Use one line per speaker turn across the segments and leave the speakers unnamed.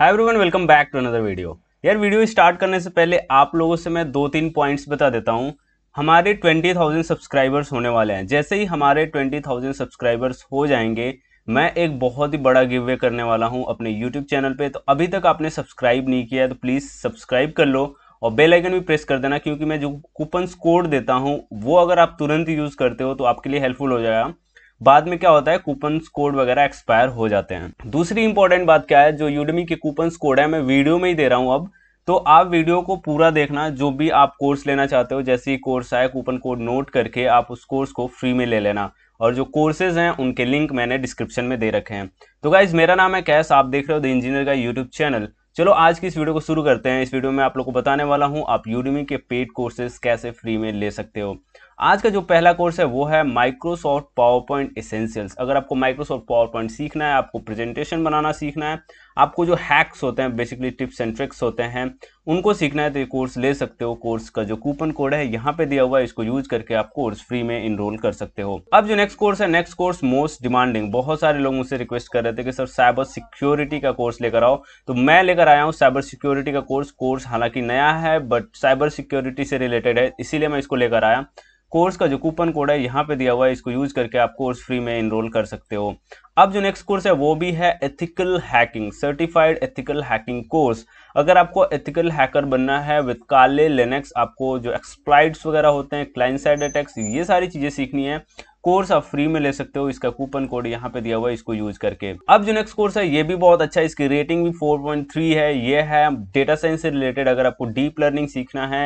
hi everyone welcome back to another video यार video start करने से पहले आप लोगों से मैं दो तीन पॉइंट्स बता देता हूँ हमारे ट्वेंटी थाउजेंड सब्सक्राइबर्स होने वाले हैं जैसे ही हमारे ट्वेंटी थाउजेंड सब्सक्राइबर्स हो जाएंगे मैं एक बहुत ही बड़ा गिव वे करने वाला हूँ अपने यूट्यूब चैनल पर तो अभी तक आपने सब्सक्राइब नहीं किया तो प्लीज़ सब्सक्राइब कर लो और बेलाइकन भी प्रेस कर देना क्योंकि मैं जो कूपन कोड देता हूँ वो अगर आप तुरंत यूज़ करते हो तो आपके लिए हेल्पफुल हो जाएगा बाद में क्या होता है कूपन कोड वगैरह एक्सपायर हो जाते हैं दूसरी इंपॉर्टेंट बात क्या है जो यूडमी के कूपन कोड है मैं वीडियो में ही दे रहा हूँ अब तो आप वीडियो को पूरा देखना जो भी आप कोर्स लेना चाहते हो जैसे ही कोर्स आए कूपन कोड नोट करके आप उस कोर्स को फ्री में ले लेना और जो कोर्सेज हैं उनके लिंक मैंने डिस्क्रिप्शन में दे रखे हैं तो गाइज मेरा नाम है कैश आप देख रहे हो द इंजीनियर का यूट्यूब चैनल चलो आज की इस वीडियो को शुरू करते हैं इस वीडियो में आप लोग को बताने वाला हूँ आप यूडमी के पेड कोर्सेज कैसे फ्री में ले सकते हो आज का जो पहला कोर्स है वो है माइक्रोसॉफ्ट पावर पॉइंट इसेंशियल्स अगर आपको माइक्रोसॉफ्ट पावर पॉइंट सीखना है आपको प्रेजेंटेशन बनाना सीखना है आपको जो हैक्स होते हैं बेसिकली टिप्स एंड ट्रिक्स होते हैं उनको सीखना है तो ये कोर्स ले सकते हो कोर्स का जो कूपन कोड है यहाँ पे दिया हुआ है इसको यूज करके आप कोर्स फ्री में इनरोल कर सकते हो अब जो नेक्स्ट कोर्स है नेक्स्ट कोर्स मोस्ट डिमांडिंग बहुत सारे लोग मुझसे रिक्वेस्ट कर रहे थे कि सर साइबर सिक्योरिटी का कोर्स लेकर आओ तो मैं लेकर आया हूँ साइबर सिक्योरिटी का कोर्स कोर्स हालांकि नया है बट साइबर सिक्योरिटी से रिलेटेड है इसीलिए मैं इसको लेकर आया कोर्स का जो कूपन कोड है यहाँ पे दिया हुआ है इसको यूज करके आप कोर्स फ्री में इनरोल कर सकते हो अब जो नेक्स्ट कोर्स है वो भी है ethical hacking certified ethical hacking course अगर आपको एथिकल हैकर बनना है विद काले लेनेक्स आपको जो एक्सप्लाइट्स वगैरह होते हैं क्लाइंट साइड अटैक्स ये सारी चीज़ें सीखनी है कोर्स आप फ्री में ले सकते हो इसका कूपन कोड यहाँ पे दिया हुआ है इसको यूज करके अब जो नेक्स्ट कोर्स है ये भी बहुत अच्छा है इसकी रेटिंग भी 4.3 है ये है डेटा साइंस से रिलेटेड अगर आपको डीप लर्निंग सीखना है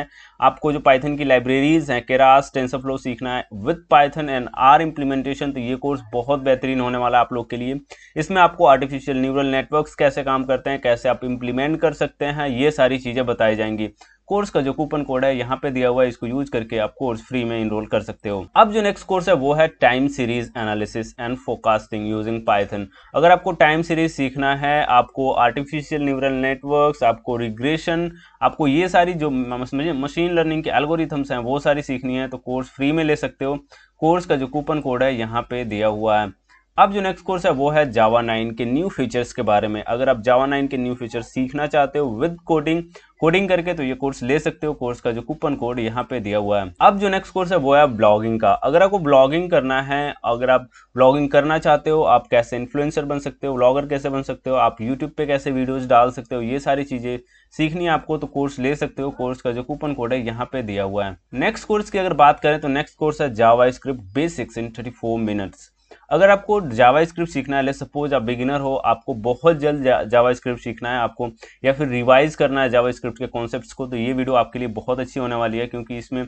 आपको जो पाइथन की लाइब्रेरीज हैं केरास टेंसरफ्लो सीखना है with Python and R implementation तो ये कोर्स बहुत बेहतरीन होने वाला है आप लोग के लिए इसमें आपको आर्टिफिशियल न्यूरल नेटवर्क कैसे काम करते हैं कैसे आप इम्प्लीमेंट कर सकते हैं ये सारी चीज़ें बताई जाएंगी कोर्स का जो कूपन कोड है यहाँ पे दिया हुआ है इसको यूज करके आप कोर्स फ्री में इनरोल कर सकते हो अब जो नेक्स्ट कोर्स है वो है time series analysis and forecasting using Python अगर आपको टाइम सीरीज सीखना है आपको आर्टिफिशियल न्यूरल नेटवर्क आपको रिग्रेशन आपको ये सारी जो मशीन लर्निंग के एल्गोरिथम्स हैं वो सारी सीखनी है तो कोर्स फ्री में ले सकते हो कोर्स का जो कूपन कोड है यहाँ पे दिया हुआ है अब जो नेक्स्ट कोर्स है वो है जावा नाइन के न्यू फीचर्स के बारे में अगर आप जावा नाइन के न्यू फीचर्स सीखना चाहते हो विद कोडिंग कोडिंग करके तो ये कोर्स ले सकते हो कोर्स का जो कूपन कोड यहाँ पे दिया हुआ है अब जो नेक्स्ट कोर्स है वो है ब्लॉगिंग का अगर आपको ब्लॉगिंग करना है अगर आप ब्लॉगिंग करना चाहते हो आप कैसे इन्फ्लुएंसर बन सकते हो ब्लॉगर कैसे बन सकते हो आप यूट्यूब पे कैसे वीडियोज डाल सकते हो ये सारी चीज़ें सीखनी है आपको तो कोर्स ले सकते हो कोर्स का जो कूपन कोड है यहाँ पे दिया हुआ है नेक्स्ट कोर्स की अगर बात करें तो नेक्स्ट कोर्स है JavaScript basics in thirty four minutes अगर आपको जावा स्क्रिप्ट सीखना है ले सपोज आप बिगिनर हो आपको बहुत जल्द जावा स्क्रिप्ट सीखना है आपको या फिर रिवाइज करना है जावा स्क्रिप्ट के कॉन्सेप्ट को तो ये वीडियो आपके लिए बहुत अच्छी होने वाली है क्योंकि इसमें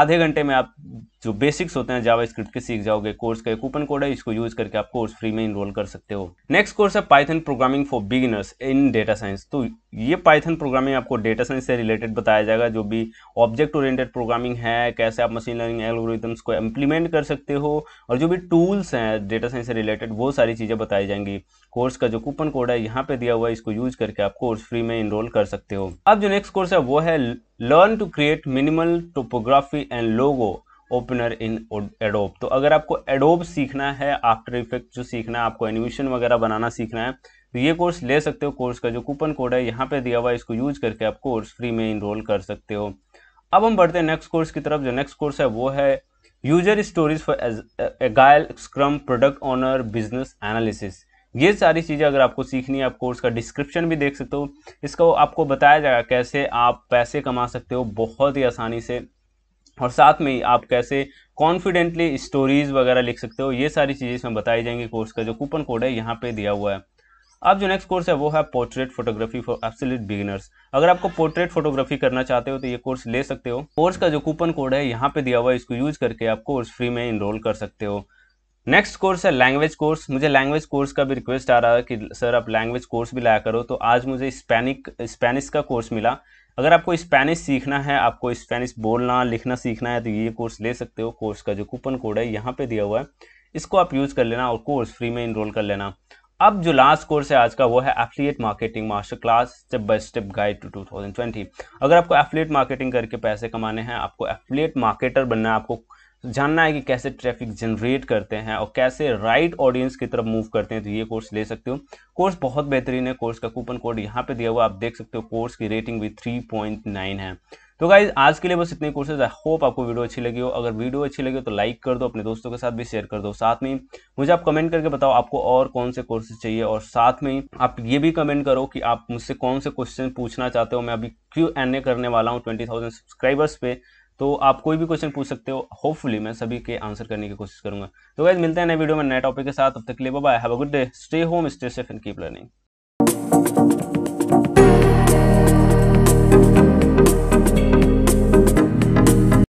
आधे घंटे में आप जो बेसिक्स होते हैं जावा स्क्रिप्ट के सीख जाओगे कोर्स का कूपन कोड है इसको यूज करके आप कोर्स फ्री में इनरोल कर सकते हो नेक्स्ट कोर्स है Python programming for beginners in data science तो ये पाइथन प्रोग्रामिंग आपको डेटा साइंस से रिलेटेड बताया जाएगा जो भी ऑब्जेक्ट ओरिएंटेड प्रोग्रामिंग है कैसे आप मशीन लर्निंग एल्गोरिथम्स को इम्प्लीमेंट कर सकते हो और जो भी टूल्स हैं डेटा साइंस से रिलेटेड वो सारी चीज़ें बताई जाएंगी कोर्स का जो कूपन कोड है यहाँ पे दिया हुआ है इसको यूज करके आप कोर्स फ्री में इनरोल कर सकते हो अब जो नेक्स्ट कोर्स है वो है learn to create minimal topography and logo opener in Adobe तो अगर आपको एडोब सीखना है आफ्टर इफेक्ट जो सीखना है आपको एनिमेशन वगैरह बनाना सीखना है तो ये कोर्स ले सकते हो कोर्स का जो कूपन कोड है यहाँ पे दिया हुआ है इसको यूज करके आप कोर्स फ्री में इनरोल कर सकते हो अब हम बढ़ते हैं नेक्स्ट कोर्स की तरफ जो नेक्स्ट कोर्स है वो है user stories for agile scrum product owner business analysis ये सारी चीज़ें अगर आपको सीखनी है आप कोर्स का डिस्क्रिप्शन भी देख सकते हो इसका आपको बताया जाएगा कैसे आप पैसे कमा सकते हो बहुत ही आसानी से और साथ में ही आप कैसे कॉन्फिडेंटली स्टोरीज वगैरह लिख सकते हो ये सारी चीज़ें इसमें बताई जाएंगी कोर्स का जो कूपन कोड है यहाँ पे दिया हुआ है अब जो नेक्स्ट कोर्स है वो है portrait photography for absolute beginners अगर आपको पोर्ट्रेट फोटोग्राफी करना चाहते हो तो ये कोर्स ले सकते हो कोर्स का जो कूपन कोड है यहाँ पे दिया हुआ है इसको यूज करके आप कोर्स फ्री में इनरोल कर सकते हो नेक्स्ट कोर्स है लैंग्वेज कोर्स मुझे लैंग्वेज कोर्स का भी रिक्वेस्ट आ रहा है कि सर आप लैंग्वेज कोर्स भी लाया करो तो आज मुझे स्पेनिक स्पेनिश का कोर्स मिला अगर आपको स्पेनिश सीखना है आपको स्पेनिश बोलना लिखना सीखना है तो ये कोर्स ले सकते हो कोर्स का जो कूपन कोड है यहाँ पे दिया हुआ है इसको आप यूज़ कर लेना और कोर्स फ्री में इनरोल कर लेना अब जो लास्ट कोर्स है आज का वो है affiliate marketing master class step by step guide to 2020 अगर आपको एफिलिएट मार्केटिंग करके पैसे कमाने हैं आपको एफिलिएट मार्केटर बनना है आपको जानना है कि कैसे ट्रैफिक जनरेट करते हैं और कैसे राइट ऑडियंस की तरफ मूव करते हैं तो ये कोर्स ले सकते हो कोर्स बहुत बेहतरीन है कोर्स का कूपन कोड यहाँ पे दिया हुआ आप देख सकते हो कोर्स की रेटिंग भी 3.9 है तो गाइज आज के लिए बस इतने कोर्सेज आई होप आपको वीडियो अच्छी लगी हो अगर वीडियो अच्छी लगी हो तो लाइक कर दो अपने दोस्तों के साथ भी शेयर कर दो साथ में मुझे आप कमेंट करके बताओ आपको और कौन से कोर्सेज चाहिए और साथ में आप ये भी कमेंट करो कि आप मुझसे कौन से क्वेश्चन पूछना चाहते हो मैं अभी क्यू एन ए करने वाला हूँ ट्वेंटी थाउजेंड सब्सक्राइबर्स पे तो आप कोई भी क्वेश्चन पूछ सकते हो होपफुली मैं सभी के आंसर करने की कोशिश करूंगा तो गाइज मिलते हैं नए वीडियो में नए टॉपिक के साथ अब तक लिए bye have a good day stay home stay safe and keep learning